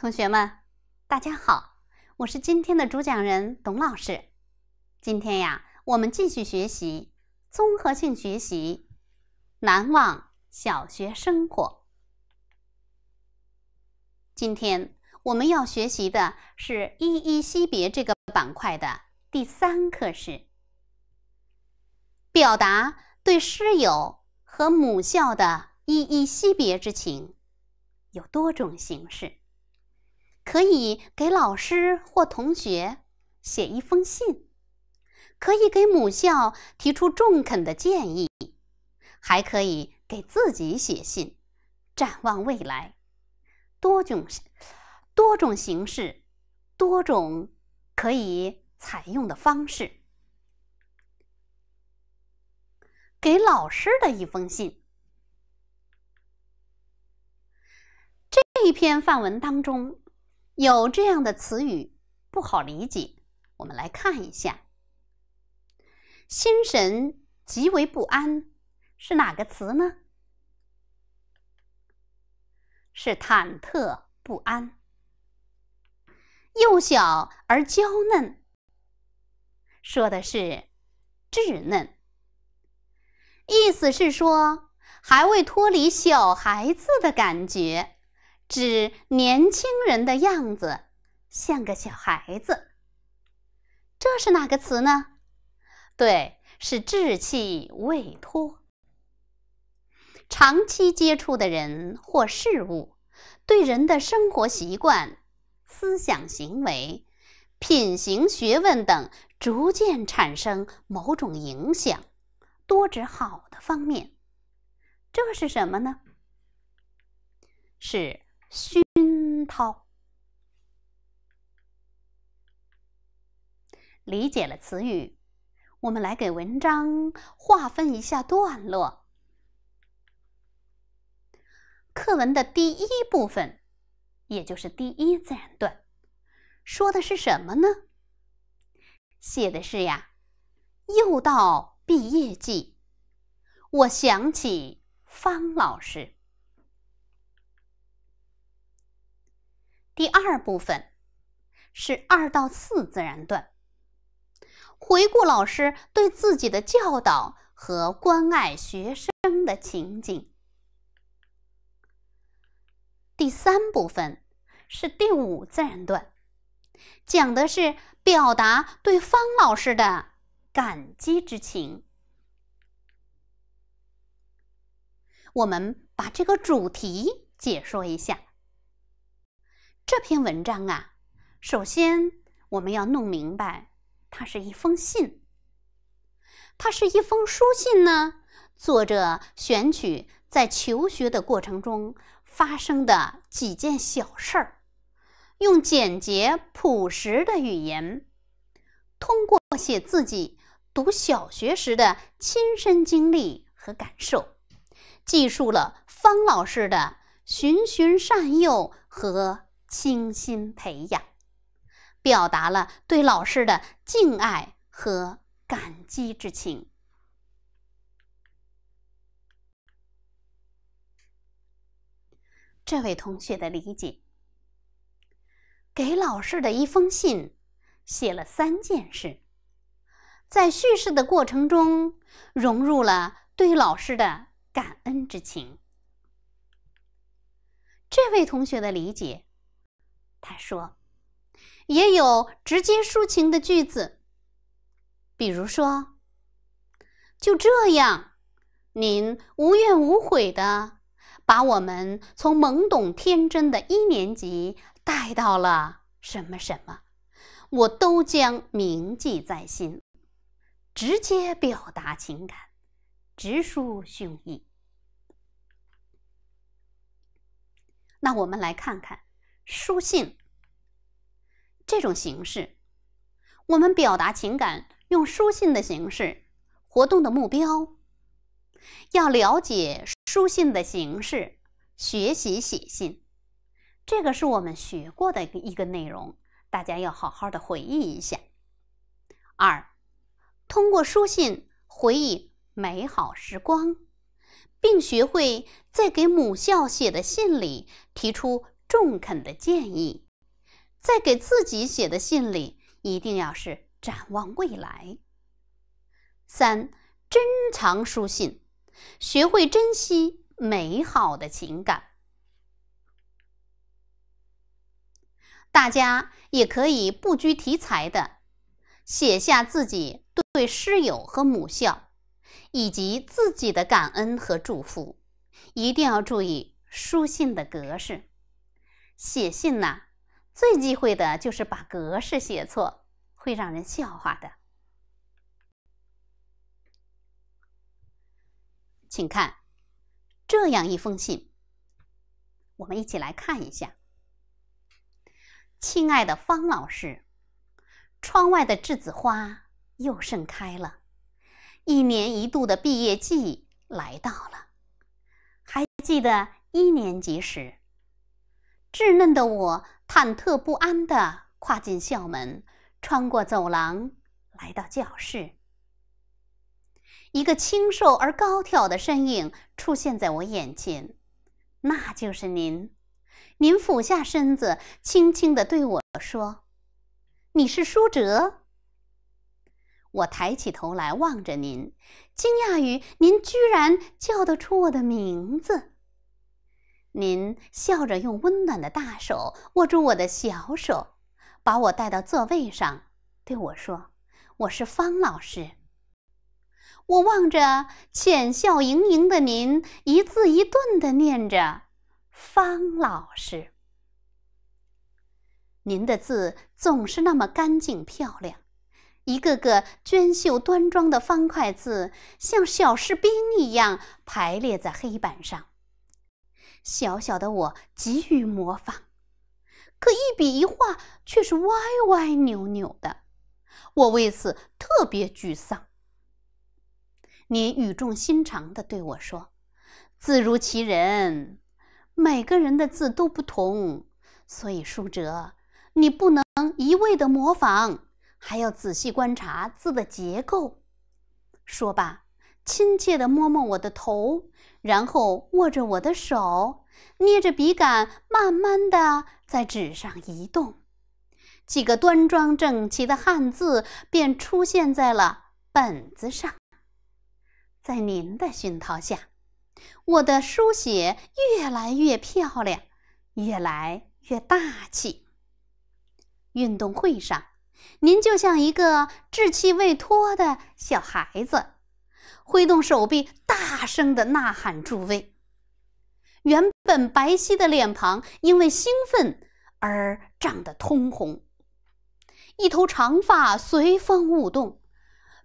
同学们，大家好，我是今天的主讲人董老师。今天呀，我们继续学习综合性学习《难忘小学生活》。今天我们要学习的是依依惜别这个板块的第三课时，表达对师友和母校的依依惜别之情，有多种形式。可以给老师或同学写一封信，可以给母校提出中肯的建议，还可以给自己写信，展望未来，多种多种形式，多种可以采用的方式。给老师的一封信，这一篇范文当中。有这样的词语不好理解，我们来看一下。心神极为不安是哪个词呢？是忐忑不安。幼小而娇嫩说的是稚嫩，意思是说还未脱离小孩子的感觉。指年轻人的样子像个小孩子，这是哪个词呢？对，是稚气未脱。长期接触的人或事物，对人的生活习惯、思想行为、品行、学问等，逐渐产生某种影响，多指好的方面。这是什么呢？是。熏陶，理解了词语，我们来给文章划分一下段落。课文的第一部分，也就是第一自然段，说的是什么呢？写的是呀，又到毕业季，我想起方老师。第二部分是二到四自然段，回顾老师对自己的教导和关爱学生的情景。第三部分是第五自然段，讲的是表达对方老师的感激之情。我们把这个主题解说一下。这篇文章啊，首先我们要弄明白，它是一封信。它是一封书信呢。作者选取在求学的过程中发生的几件小事，用简洁朴实的语言，通过写自己读小学时的亲身经历和感受，记述了方老师的循循善诱和。倾心培养，表达了对老师的敬爱和感激之情。这位同学的理解，给老师的一封信写了三件事，在叙事的过程中融入了对老师的感恩之情。这位同学的理解。他说：“也有直接抒情的句子，比如说，就这样，您无怨无悔的把我们从懵懂天真的一年级带到了什么什么，我都将铭记在心。直接表达情感，直抒胸臆。那我们来看看书信。”这种形式，我们表达情感用书信的形式。活动的目标要了解书信的形式，学习写信，这个是我们学过的一个内容，大家要好好的回忆一下。二，通过书信回忆美好时光，并学会在给母校写的信里提出中肯的建议。在给自己写的信里，一定要是展望未来。三珍藏书信，学会珍惜美好的情感。大家也可以不拘题材的写下自己对师友和母校，以及自己的感恩和祝福。一定要注意书信的格式，写信呐。最忌讳的就是把格式写错，会让人笑话的。请看这样一封信，我们一起来看一下。亲爱的方老师，窗外的栀子花又盛开了，一年一度的毕业季来到了。还记得一年级时，稚嫩的我。忐忑不安地跨进校门，穿过走廊，来到教室。一个清瘦而高挑的身影出现在我眼前，那就是您。您俯下身子，轻轻地对我我说：“你是舒哲。”我抬起头来望着您，惊讶于您居然叫得出我的名字。您笑着用温暖的大手握住我的小手，把我带到座位上，对我说：“我是方老师。”我望着浅笑盈盈的您，一字一顿的念着：“方老师。”您的字总是那么干净漂亮，一个个娟秀端庄的方块字，像小士兵一样排列在黑板上。小小的我急于模仿，可一笔一画却是歪歪扭扭的，我为此特别沮丧。你语重心长的对我说：“字如其人，每个人的字都不同，所以舒哲，你不能一味的模仿，还要仔细观察字的结构。”说罢，亲切的摸摸我的头。然后握着我的手，捏着笔杆，慢慢的在纸上移动，几个端庄整齐的汉字便出现在了本子上。在您的熏陶下，我的书写越来越漂亮，越来越大气。运动会上，您就像一个稚气未脱的小孩子。挥动手臂，大声的呐喊助威。原本白皙的脸庞因为兴奋而涨得通红，一头长发随风舞动。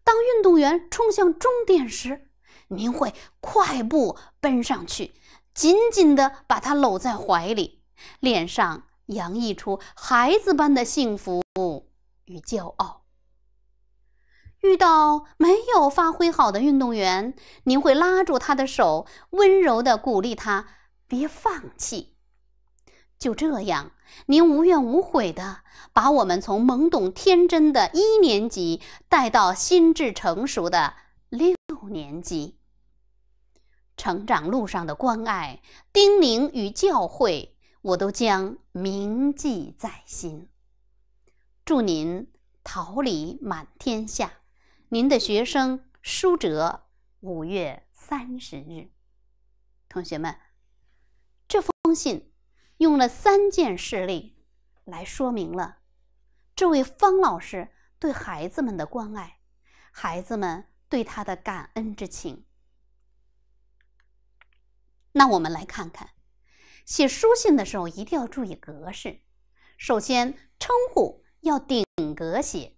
当运动员冲向终点时，您会快步奔上去，紧紧地把他搂在怀里，脸上洋溢出孩子般的幸福与骄傲。遇到没有发挥好的运动员，您会拉住他的手，温柔地鼓励他，别放弃。就这样，您无怨无悔地把我们从懵懂天真的一年级带到心智成熟的六年级。成长路上的关爱、叮咛与教诲，我都将铭记在心。祝您桃李满天下！您的学生舒哲，五月三十日。同学们，这封信用了三件事例来说明了这位方老师对孩子们的关爱，孩子们对他的感恩之情。那我们来看看，写书信的时候一定要注意格式。首先，称呼要顶格写。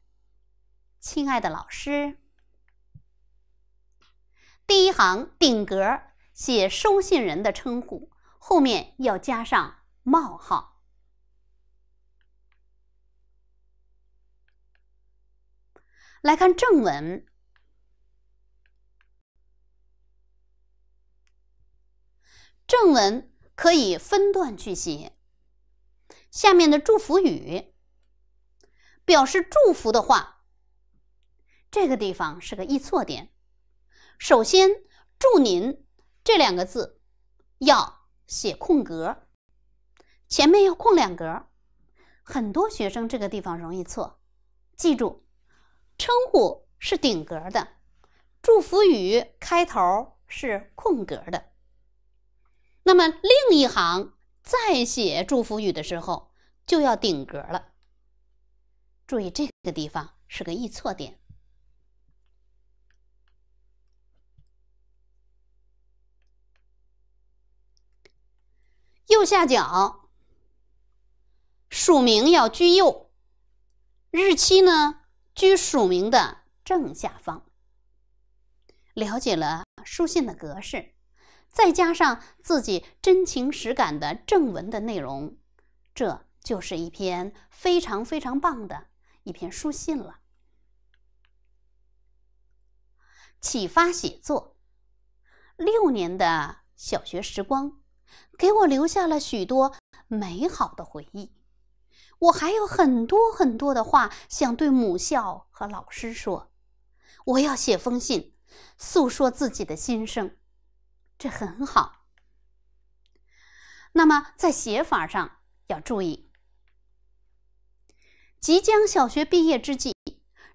亲爱的老师，第一行顶格写收信人的称呼，后面要加上冒号。来看正文，正文可以分段去写。下面的祝福语，表示祝福的话。这个地方是个易错点。首先，“祝您”这两个字要写空格，前面要空两格。很多学生这个地方容易错。记住，称呼是顶格的，祝福语开头是空格的。那么另一行再写祝福语的时候，就要顶格了。注意这个地方是个易错点。右下角署名要居右，日期呢居署名的正下方。了解了书信的格式，再加上自己真情实感的正文的内容，这就是一篇非常非常棒的一篇书信了。启发写作六年的小学时光。给我留下了许多美好的回忆，我还有很多很多的话想对母校和老师说。我要写封信，诉说自己的心声，这很好。那么在写法上要注意。即将小学毕业之际，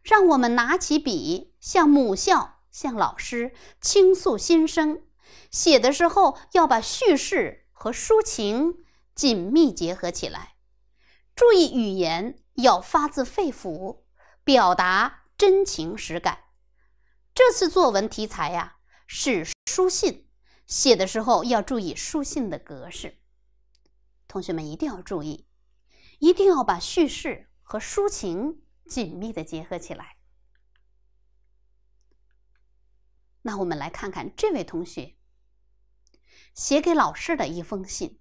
让我们拿起笔，向母校、向老师倾诉心声。写的时候要把叙事和抒情紧密结合起来，注意语言要发自肺腑，表达真情实感。这次作文题材呀是书信，写的时候要注意书信的格式。同学们一定要注意，一定要把叙事和抒情紧密的结合起来。那我们来看看这位同学。写给老师的一封信。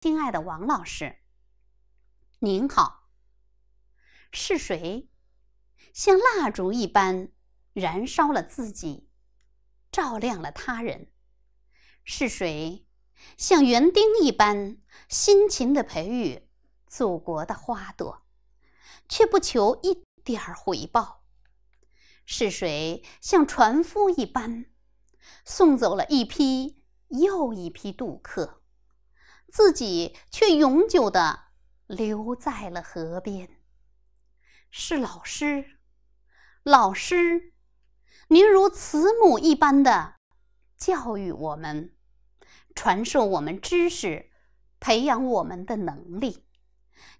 亲爱的王老师，您好。是谁像蜡烛一般燃烧了自己，照亮了他人？是谁像园丁一般辛勤的培育祖国的花朵，却不求一点儿回报？是谁像船夫一般？送走了一批又一批渡客，自己却永久的留在了河边。是老师，老师，您如慈母一般的教育我们，传授我们知识，培养我们的能力，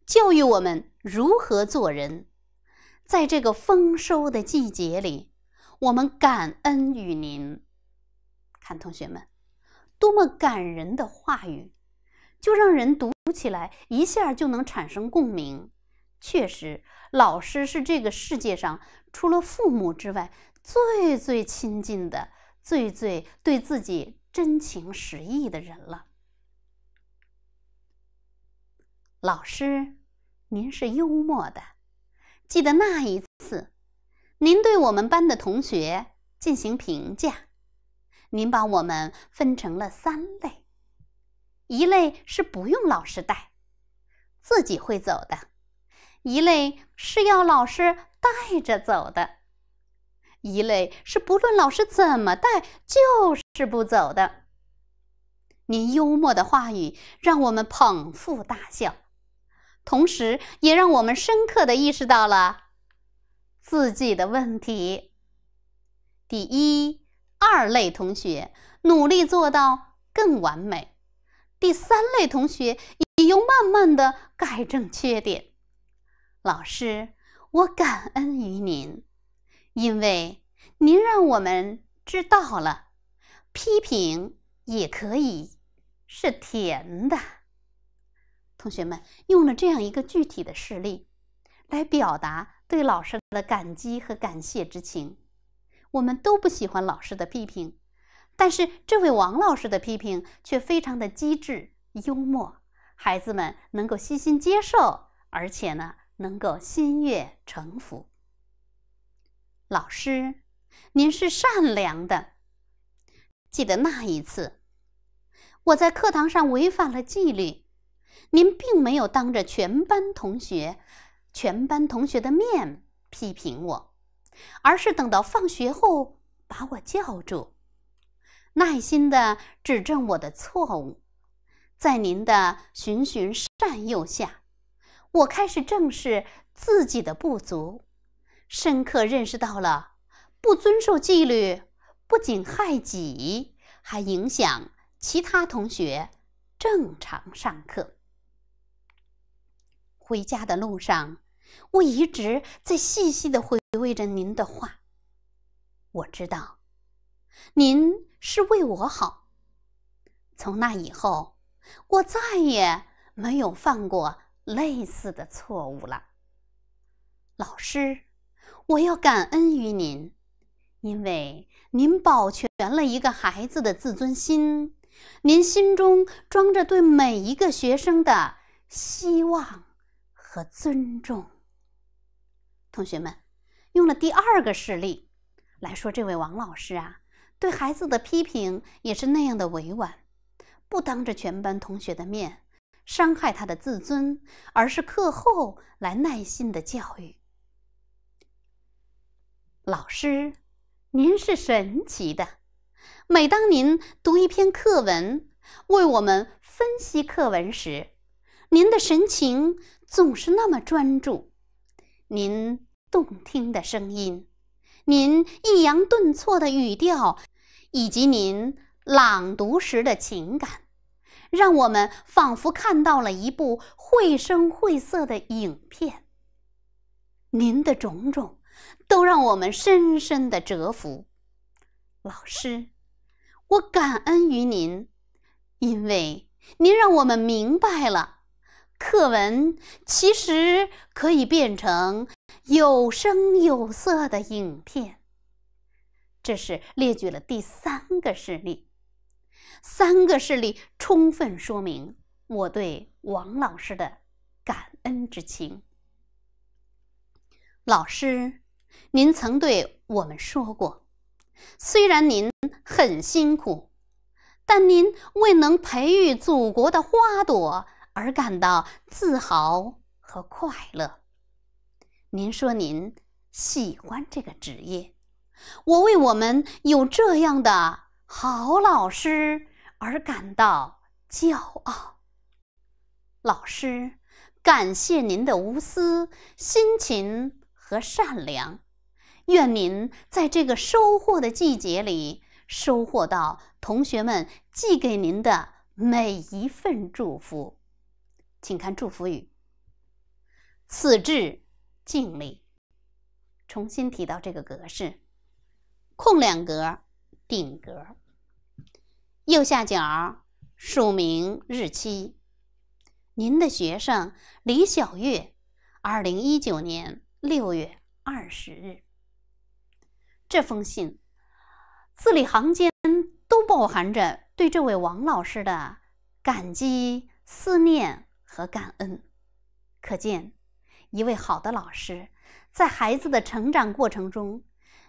教育我们如何做人。在这个丰收的季节里，我们感恩于您。看同学们，多么感人的话语，就让人读起来一下就能产生共鸣。确实，老师是这个世界上除了父母之外最最亲近的、最最对自己真情实意的人了。老师，您是幽默的，记得那一次，您对我们班的同学进行评价。您把我们分成了三类：一类是不用老师带，自己会走的；一类是要老师带着走的；一类是不论老师怎么带，就是不走的。您幽默的话语让我们捧腹大笑，同时也让我们深刻的意识到了自己的问题。第一。二类同学努力做到更完美，第三类同学你又慢慢的改正缺点。老师，我感恩于您，因为您让我们知道了批评也可以是甜的。同学们用了这样一个具体的事例，来表达对老师的感激和感谢之情。我们都不喜欢老师的批评，但是这位王老师的批评却非常的机智幽默，孩子们能够悉心接受，而且呢能够心悦诚服。老师，您是善良的。记得那一次，我在课堂上违反了纪律，您并没有当着全班同学、全班同学的面批评我。而是等到放学后把我叫住，耐心地指正我的错误。在您的循循善诱下，我开始正视自己的不足，深刻认识到了不遵守纪律不仅害己，还影响其他同学正常上课。回家的路上。我一直在细细的回味着您的话，我知道，您是为我好。从那以后，我再也没有犯过类似的错误了。老师，我要感恩于您，因为您保全了一个孩子的自尊心，您心中装着对每一个学生的希望和尊重。同学们，用了第二个事例来说，这位王老师啊，对孩子的批评也是那样的委婉，不当着全班同学的面伤害他的自尊，而是课后来耐心的教育。老师，您是神奇的，每当您读一篇课文，为我们分析课文时，您的神情总是那么专注，您。动听的声音，您抑扬顿挫的语调，以及您朗读时的情感，让我们仿佛看到了一部绘声绘色的影片。您的种种，都让我们深深的折服。老师，我感恩于您，因为您让我们明白了课文其实可以变成。有声有色的影片。这是列举了第三个事例，三个事例充分说明我对王老师的感恩之情。老师，您曾对我们说过，虽然您很辛苦，但您为能培育祖国的花朵而感到自豪和快乐。您说您喜欢这个职业，我为我们有这样的好老师而感到骄傲。老师，感谢您的无私、辛勤和善良，愿您在这个收获的季节里收获到同学们寄给您的每一份祝福。请看祝福语，此致。敬礼，重新提到这个格式：空两格，顶格，右下角署名日期。您的学生李小月，二零一九年六月二十日。这封信字里行间都包含着对这位王老师的感激、思念和感恩，可见。一位好的老师，在孩子的成长过程中，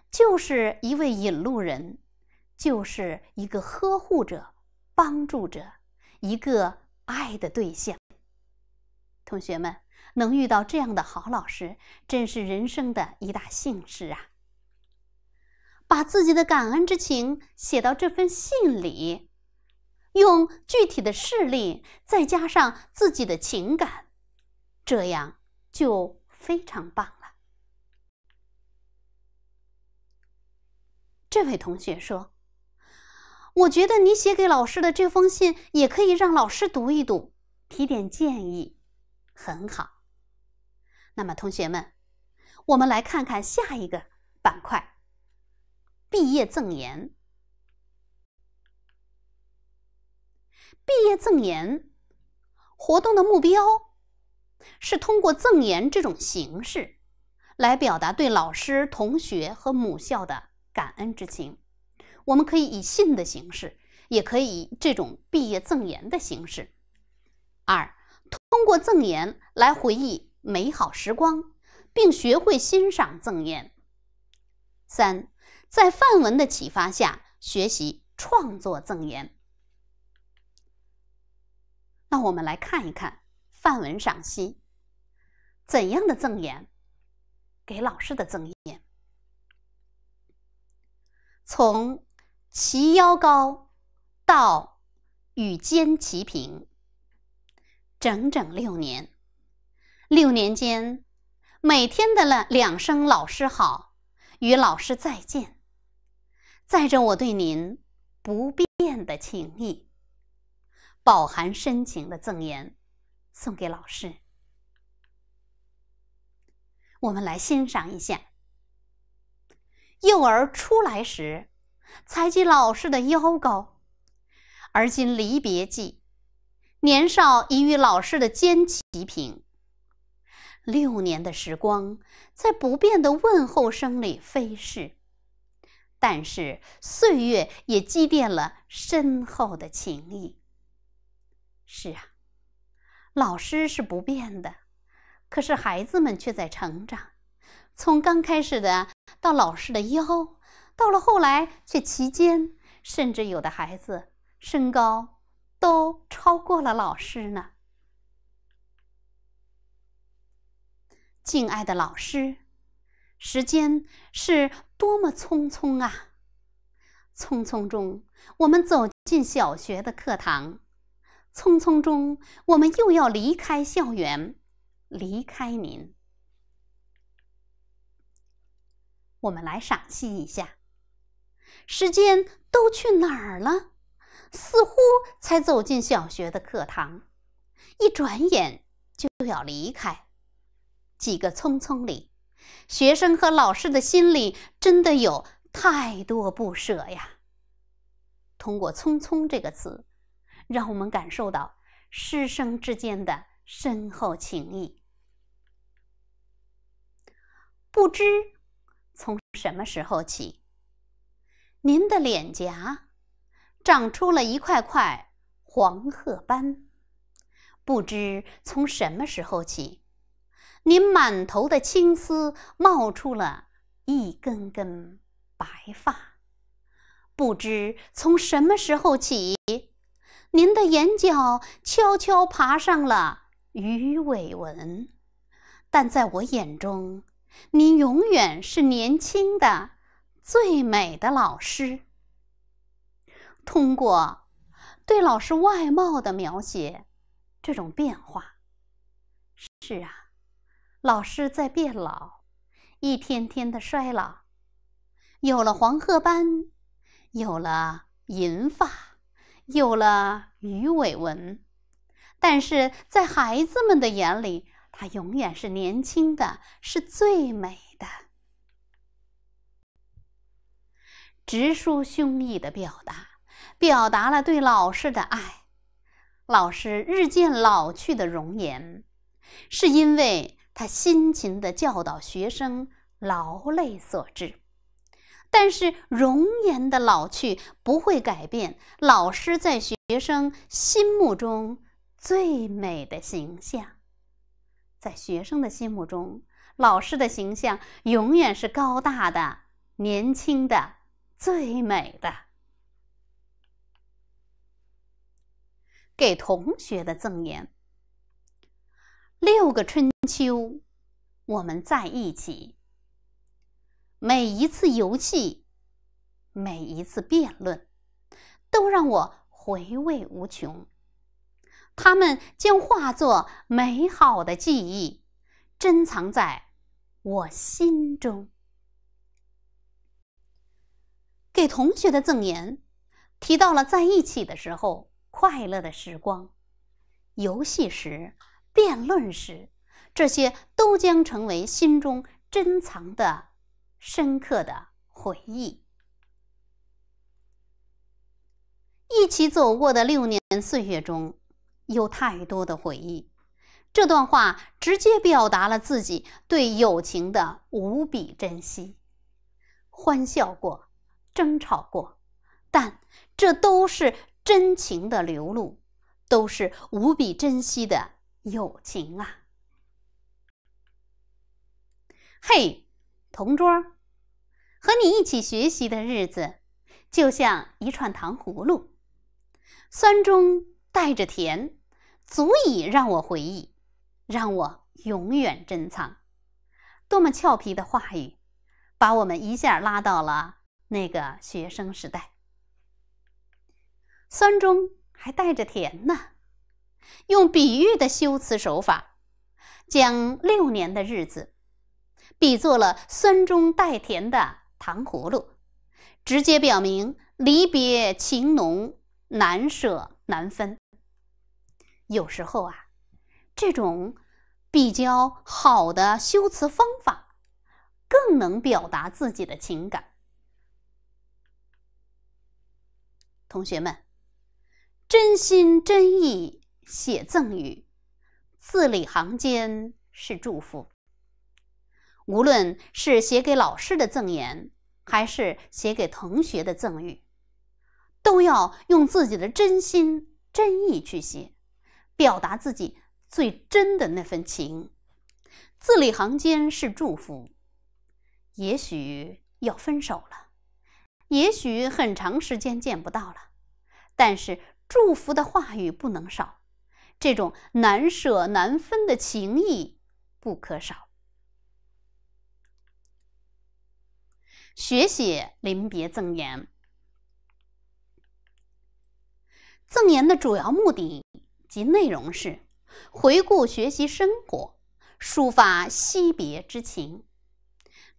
就是一位引路人，就是一个呵护者、帮助者，一个爱的对象。同学们，能遇到这样的好老师，真是人生的一大幸事啊！把自己的感恩之情写到这份信里，用具体的事例，再加上自己的情感，这样。就非常棒了。这位同学说：“我觉得你写给老师的这封信也可以让老师读一读，提点建议，很好。”那么，同学们，我们来看看下一个板块——毕业赠言。毕业赠言活动的目标。是通过赠言这种形式，来表达对老师、同学和母校的感恩之情。我们可以以信的形式，也可以以这种毕业赠言的形式。二，通过赠言来回忆美好时光，并学会欣赏赠言。三，在范文的启发下学习创作赠言。那我们来看一看。范文赏析：怎样的赠言？给老师的赠言。从齐腰高到与肩齐平，整整六年。六年间，每天的了两声“老师好”与“老师再见”，载着我对您不变的情谊，饱含深情的赠言。送给老师，我们来欣赏一下。幼儿出来时，才及老师的腰高；而今离别季，年少已与老师的肩齐平。六年的时光，在不变的问候声里飞逝，但是岁月也积淀了深厚的情谊。是啊。老师是不变的，可是孩子们却在成长。从刚开始的到老师的腰，到了后来却齐肩，甚至有的孩子身高都超过了老师呢。敬爱的老师，时间是多么匆匆啊！匆匆中，我们走进小学的课堂。匆匆中，我们又要离开校园，离开您。我们来赏析一下，时间都去哪儿了？似乎才走进小学的课堂，一转眼就要离开。几个匆匆里，学生和老师的心里真的有太多不舍呀。通过“匆匆”这个词。让我们感受到师生之间的深厚情谊。不知从什么时候起，您的脸颊长出了一块块黄褐斑；不知从什么时候起，您满头的青丝冒出了一根根白发；不知从什么时候起。您的眼角悄悄爬上了鱼尾纹，但在我眼中，您永远是年轻的、最美的老师。通过对老师外貌的描写，这种变化，是啊，老师在变老，一天天的衰老，有了黄褐斑，有了银发。有了鱼尾纹，但是在孩子们的眼里，他永远是年轻的，是最美的。直抒胸臆的表达，表达了对老师的爱。老师日渐老去的容颜，是因为他辛勤的教导学生，劳累所致。但是容颜的老去不会改变老师在学生心目中最美的形象，在学生的心目中，老师的形象永远是高大的、年轻的、最美的。给同学的赠言：六个春秋，我们在一起。每一次游戏，每一次辩论，都让我回味无穷。他们将化作美好的记忆，珍藏在我心中。给同学的赠言提到了在一起的时候快乐的时光，游戏时、辩论时，这些都将成为心中珍藏的。深刻的回忆，一起走过的六年岁月中，有太多的回忆。这段话直接表达了自己对友情的无比珍惜。欢笑过，争吵过，但这都是真情的流露，都是无比珍惜的友情啊！嘿，同桌。和你一起学习的日子，就像一串糖葫芦，酸中带着甜，足以让我回忆，让我永远珍藏。多么俏皮的话语，把我们一下拉到了那个学生时代。酸中还带着甜呢，用比喻的修辞手法，将六年的日子比作了酸中带甜的。糖葫芦，直接表明离别情浓，难舍难分。有时候啊，这种比较好的修辞方法更能表达自己的情感。同学们，真心真意写赠语，字里行间是祝福。无论是写给老师的赠言，还是写给同学的赠语，都要用自己的真心真意去写，表达自己最真的那份情。字里行间是祝福。也许要分手了，也许很长时间见不到了，但是祝福的话语不能少，这种难舍难分的情谊不可少。学写临别赠言。赠言的主要目的及内容是：回顾学习生活，抒发惜别之情，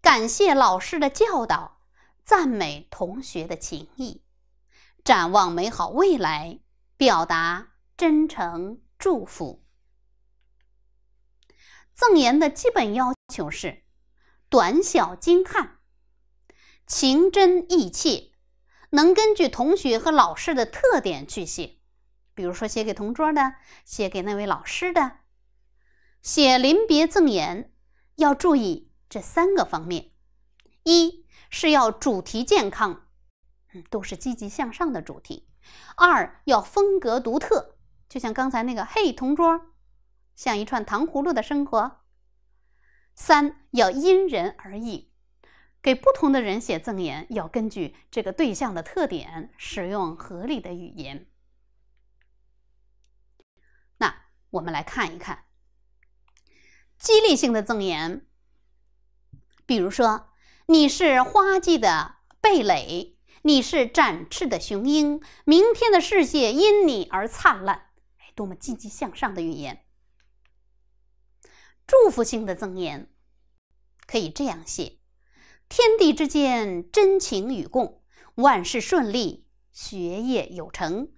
感谢老师的教导，赞美同学的情谊，展望美好未来，表达真诚祝福。赠言的基本要求是：短小精悍。情真意切，能根据同学和老师的特点去写。比如说，写给同桌的，写给那位老师的，写临别赠言，要注意这三个方面：一是要主题健康，嗯，都是积极向上的主题；二要风格独特，就像刚才那个“嘿，同桌”，像一串糖葫芦的生活；三要因人而异。给不同的人写赠言，要根据这个对象的特点，使用合理的语言。那我们来看一看激励性的赠言，比如说：“你是花季的蓓蕾，你是展翅的雄鹰，明天的世界因你而灿烂。”哎，多么积极向上的语言！祝福性的赠言可以这样写。天地之间，真情与共，万事顺利，学业有成，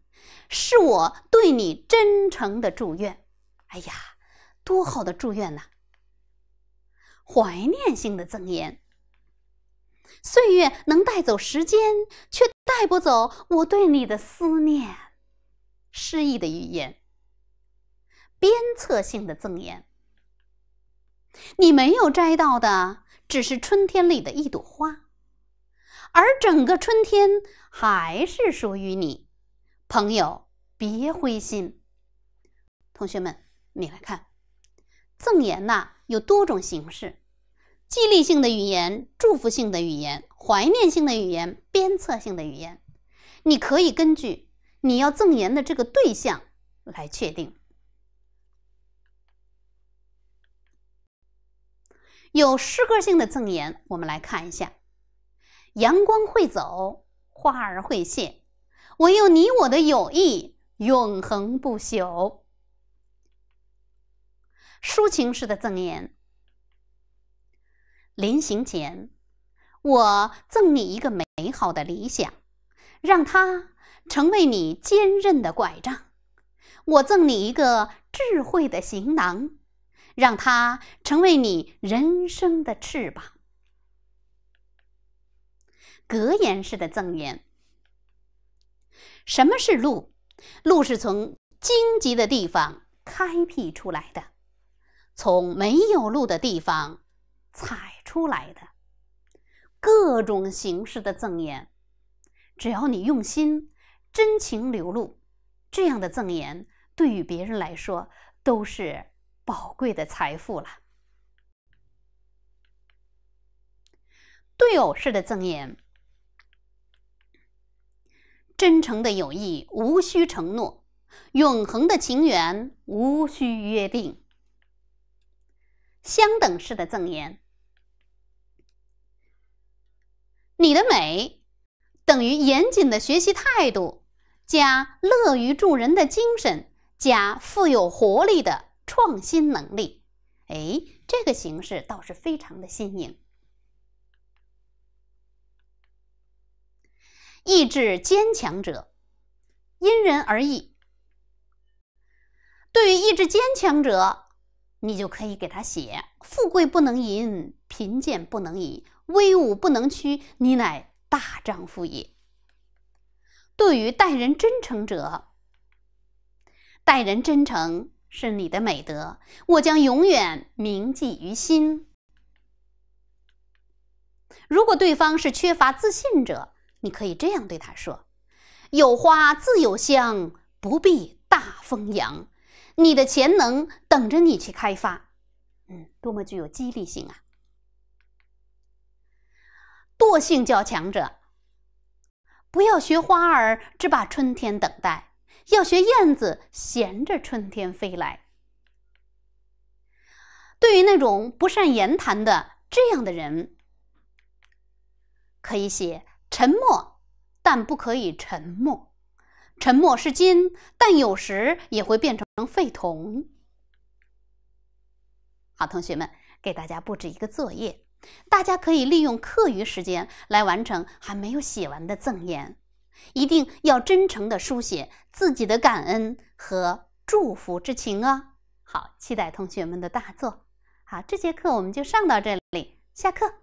是我对你真诚的祝愿。哎呀，多好的祝愿呐！怀念性的赠言。岁月能带走时间，却带不走我对你的思念。诗意的语言。鞭策性的赠言。你没有摘到的。只是春天里的一朵花，而整个春天还是属于你，朋友，别灰心。同学们，你来看，赠言呐有多种形式，激励性的语言、祝福性的语言、怀念性的语言、鞭策性的语言，你可以根据你要赠言的这个对象来确定。有诗歌性的赠言，我们来看一下：“阳光会走，花儿会谢，唯有你我的友谊永恒不朽。”抒情式的赠言，临行前，我赠你一个美好的理想，让它成为你坚韧的拐杖；我赠你一个智慧的行囊。让它成为你人生的翅膀。格言式的赠言。什么是路？路是从荆棘的地方开辟出来的，从没有路的地方踩出来的。各种形式的赠言，只要你用心，真情流露，这样的赠言对于别人来说都是。宝贵的财富了。对偶式的赠言：真诚的友谊无需承诺，永恒的情缘无需约定。相等式的赠言：你的美等于严谨的学习态度加乐于助人的精神加富有活力的。创新能力，哎，这个形式倒是非常的新颖。意志坚强者，因人而异。对于意志坚强者，你就可以给他写：富贵不能淫，贫贱不能移，威武不能屈，你乃大丈夫也。对于待人真诚者，待人真诚。是你的美德，我将永远铭记于心。如果对方是缺乏自信者，你可以这样对他说：“有花自有香，不必大风扬。你的潜能等着你去开发。”嗯，多么具有激励性啊！惰性较强者，不要学花儿，只把春天等待。要学燕子衔着春天飞来。对于那种不善言谈的这样的人，可以写沉默，但不可以沉默。沉默是金，但有时也会变成废铜。好，同学们，给大家布置一个作业，大家可以利用课余时间来完成还没有写完的赠言。一定要真诚地书写自己的感恩和祝福之情啊！好，期待同学们的大作。好，这节课我们就上到这里，下课。